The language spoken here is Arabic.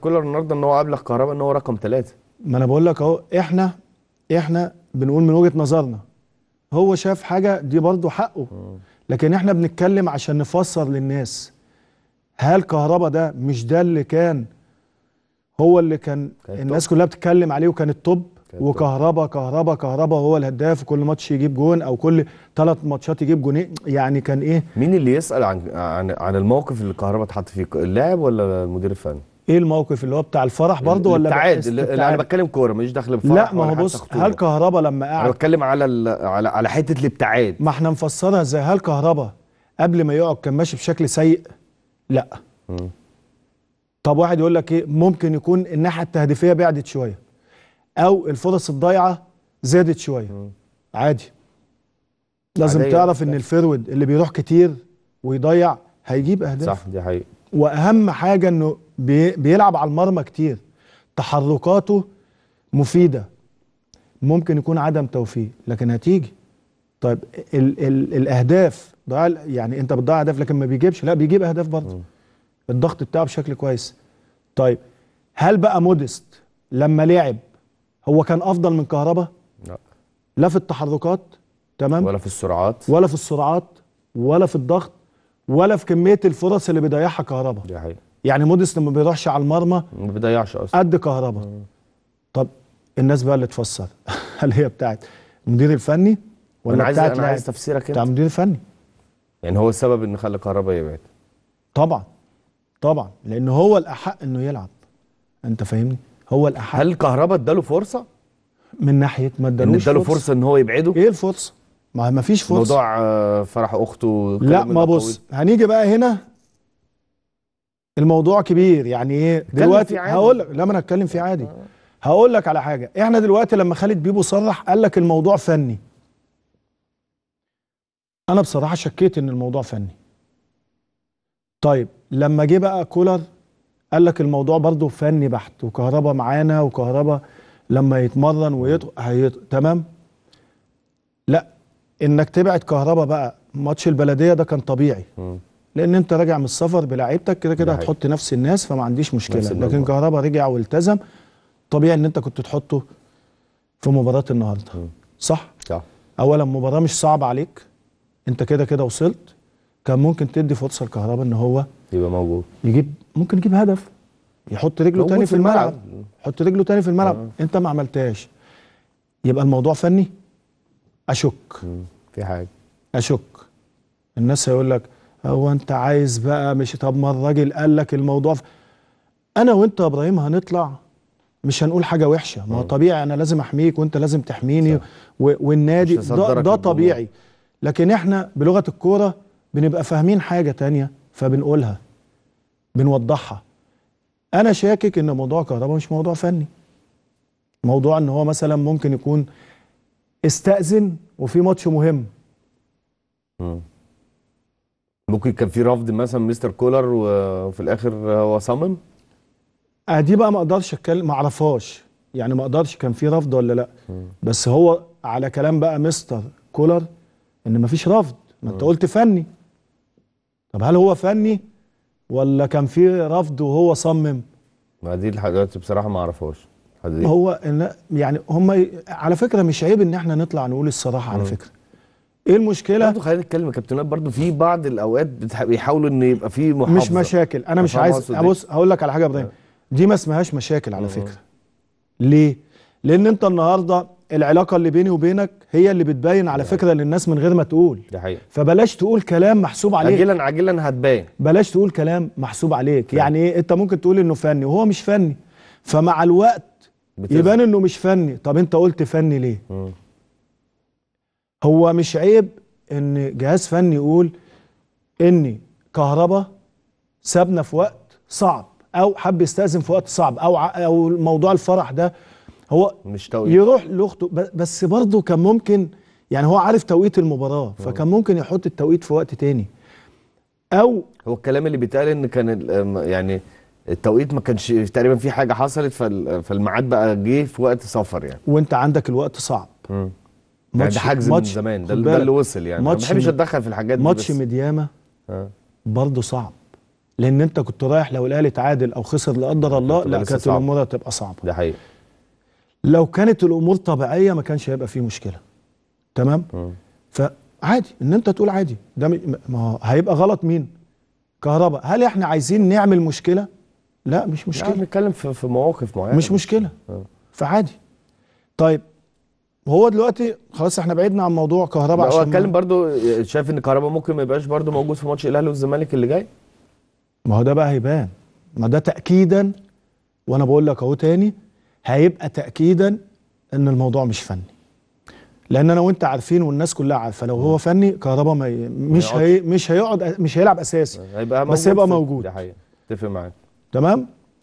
كولر النهارده ان هو قابل كهربا ان هو رقم ثلاثه ما انا بقول لك اهو احنا احنا بنقول من وجهه نظرنا هو شاف حاجه دي برضه حقه آه. لكن احنا بنتكلم عشان نفسر للناس هل كهربا ده مش ده اللي كان هو اللي كان, الناس كلها بتتكلم عليه وكان التوب وكهربا كهربا كهربا هو الهداف وكل ماتش يجيب جون او كل ثلاث ماتشات يجيب جونين يعني كان ايه مين اللي يسال عن عن, عن الموقف اللي كهربا اتحط فيه اللاعب ولا المدير الفني ايه الموقف اللي هو بتاع الفرح برضه ولا الابتعاد لا انا بتكلم كوره ماليش دخل بفرح لا ما هو بص هل كهربا لما قعد انا بتكلم على على على حته الابتعاد ما احنا مفسرها ازاي هل كهربا قبل ما يقعد كان ماشي بشكل سيء لا م. طب واحد يقول لك ايه ممكن يكون الناحيه التهديفيه بعدت شويه او الفرص الضايعه زادت شويه م. عادي لازم عادية. تعرف ان الفيرود اللي بيروح كتير ويضيع هيجيب اهداف صح دي حقيقه واهم حاجه انه بي بيلعب على المرمى كتير تحركاته مفيده ممكن يكون عدم توفيق لكن هتيجي طيب ال ال الاهداف ضياع يعني انت بتضيع اهداف لكن ما بيجيبش لا بيجيب اهداف برضه الضغط بتاعه بشكل كويس طيب هل بقى موديست لما لعب هو كان افضل من كهربا لا لا في التحركات تمام ولا في السرعات ولا في السرعات ولا في الضغط ولا في كميه الفرص اللي بيضيعها كهربا دي حقيقة يعني مودست ما بيروحش على المرمى ما بيضيعش اصلا قد كهربا طب الناس بقى اللي تفسر هل هي بتاعت المدير الفني ولا أنا عايز بتاعت انا عايز تفسيرك انت بتاع المدير الفني يعني هو السبب ان خلى كهربا يبعد طبعا طبعا لان هو الاحق انه يلعب انت فاهمني هو الاحق هل كهربا اداله فرصه من ناحيه ما ادالوش اداله فرصة. ان هو يبعده ايه الفرصه ما ما فيش فرصه موضوع آه، فرح اخته لا ما بص هنيجي بقى هنا الموضوع كبير يعني ايه دلوقتي هقول لك لا ما انا اتكلم فيه آه. عادي هقول لك على حاجه احنا دلوقتي لما خالد بيبو صرح قال لك الموضوع فني انا بصراحه شكيت ان الموضوع فني طيب لما جه بقى كولر قال لك الموضوع برضه فني بحت وكهرباء معانا وكهرباء لما يتمرن ويط... هيط... تمام لا انك تبعد كهرباء بقى ماتش البلديه ده كان طبيعي م. لان انت راجع من السفر بلاعيبتك كده كده هتحط نفس الناس فما عنديش مشكله لكن كهربا رجع والتزم طبيعي ان انت كنت تحطه في مباراه النهارده صح؟ صح اولا مباراه مش صعبه عليك انت كده كده وصلت كان ممكن تدي فرصه لكهربا ان هو يبقى موجود يجيب ممكن يجيب هدف يحط رجله تاني في الملعب يحط رجله تاني في الملعب آه. انت ما عملتهاش يبقى الموضوع فني اشك في حاجه اشك الناس هيقول لك هو انت عايز بقى مش طب ما الراجل قال لك الموضوع انا وانت يا ابراهيم هنطلع مش هنقول حاجه وحشه ما هو طبيعي انا لازم احميك وانت لازم تحميني و... والنادي ده, ده طبيعي لكن احنا بلغه الكوره بنبقى فاهمين حاجه تانية فبنقولها بنوضحها انا شاكك ان موضوع كهرباء مش موضوع فني موضوع ان هو مثلا ممكن يكون استأذن وفي ماتش مهم م. ممكن كان في رفض مثلا مستر كولر وفي الاخر هو صمم آه، دي بقى ما اقدرش اتكلم ما اعرفهاش يعني ما اقدرش كان في رفض ولا لا بس هو على كلام بقى مستر كولر ان ما فيش رفض ما انت قلت فني طب هل هو فني ولا كان في رفض وهو صمم ما دي لحد دلوقتي بصراحه ما اعرفهاش هو يعني هم على فكره مش عيب ان احنا نطلع نقول الصراحه على فكره ايه المشكله برضه خلينا نتكلم يا كابتن برضه في بعض الاوقات بيحاولوا ان يبقى في محافظه مش مشاكل انا مش عايز بص هقول لك على حاجه ابراهيم آه. دي ما اسمهاش مشاكل على آه. فكره ليه لان انت النهارده العلاقه اللي بيني وبينك هي اللي بتبين على فكره للناس من غير ما تقول ده حقيقة. فبلاش تقول كلام محسوب عليك عاجلا عاجلا هتبان بلاش تقول كلام محسوب عليك يعني ايه انت ممكن تقول انه فني وهو مش فني فمع الوقت بتزل. يبان انه مش فني طب انت قلت فني ليه آه. هو مش عيب ان جهاز فني يقول ان كهربا سابنا في وقت صعب او حب يستاذن في وقت صعب او او موضوع الفرح ده هو مش توقيت يروح لاخته بس برضه كان ممكن يعني هو عارف توقيت المباراه آه. فكان ممكن يحط التوقيت في وقت تاني او هو الكلام اللي بيتقال ان كان يعني التوقيت ما كانش تقريبا في حاجه حصلت فالميعاد بقى جه في وقت سفر يعني وانت عندك الوقت صعب م. يعني ماتش ده حجز من زمان ده, ده اللي وصل يعني ما بحبش اتدخل في الحاجات دي ماتش مدياما آه. برضه صعب لان انت كنت رايح لو الاهلي تعادل او خسر لا قدر الله لا كانت الامور هتبقى صعبه ده حقيقي لو كانت الامور طبيعيه ما كانش هيبقى فيه مشكله تمام آه. فعادي ان انت تقول عادي ده ما هيبقى غلط مين كهرباء هل احنا عايزين نعمل مشكله لا مش يعني مشكله بنتكلم في مواقف معينه مش مشكله آه. فعادي طيب هو دلوقتي خلاص احنا بعدنا عن موضوع كهربا عشان هو اتكلم برضو شايف ان كهربا ممكن ما يبقاش برضو موجود في ماتش الاهلي والزمالك اللي جاي ما هو ده بقى هيبان ما ده تاكيدا وانا بقول لك اهو تاني هيبقى تاكيدا ان الموضوع مش فني لان انا وانت عارفين والناس كلها عارفه لو هو فني كهربا ما ي... مش هي... مش هيقعد مش هيلعب اساسي هيبقى بس هيبقى موجود ده حقيقة. اتفق معاك تمام